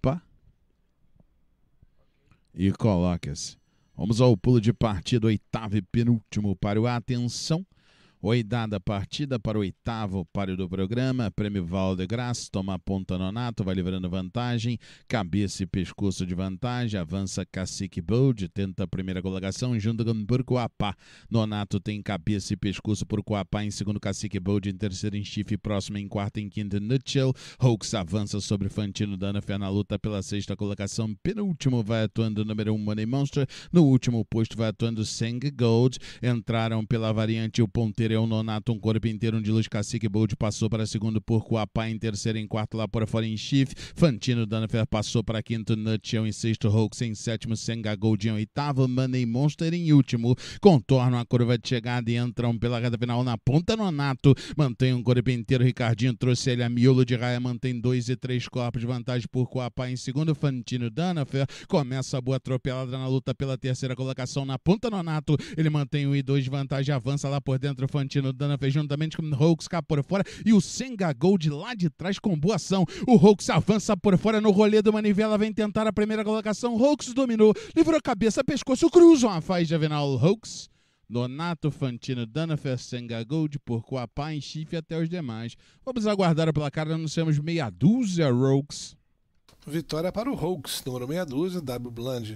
para o E coloca-se. Vamos ao pulo de partida, oitavo e penúltimo para o Atenção. Oidada partida para o oitavo páreo do programa. Prêmio valdegras Toma ponta Nonato. Vai livrando vantagem. Cabeça e pescoço de vantagem. Avança Cacique Bold. Tenta a primeira colocação. Junto por Coapá. Nonato tem cabeça e pescoço por Coapá. Em segundo, Cacique Bold. Em terceiro, em Chifre. Próximo em quarto, em quinto, Nutshell. Hawks avança sobre Fantino. Dana Fé na luta pela sexta colocação. Penúltimo vai atuando o número um, Money Monster. No último posto vai atuando Sang Gold. Entraram pela variante o ponteiro Caldeirão, é Nonato, um corpo inteiro, um de luz, Cacique, Bold passou para segundo por Coapá em terceiro, em quarto, lá por fora em Chif, Fantino, Danafer passou para quinto, nutchão em sexto, Hawks em sétimo, Senga, Gold em oitavo, Money Monster em último, contornam a curva de chegada e entram pela reta final na ponta, Nonato, mantém um corpo inteiro, Ricardinho trouxe ele a miolo de raia, mantém dois e três corpos de vantagem por Coapá em segundo, Fantino, Danafer, começa a boa atropelada na luta pela terceira colocação na ponta, Nonato, ele mantém um e dois de vantagem, avança lá por dentro, Infantino Dana fez juntamente com o Hawks cá por fora e o Senga Gold lá de trás com boa ação. O Hawks avança por fora no rolê do Manivela, vem tentar a primeira colocação. Hawks dominou, livrou cabeça, pescoço, cruzam a faz Avenal Hawks. Donato Fantino, Dana Senga Gold, Porcoapá, Enchife até os demais. Vamos aguardar o placar, anunciamos meia dúzia Rogues. Vitória para o Rogues, número meia dúzia, W Bland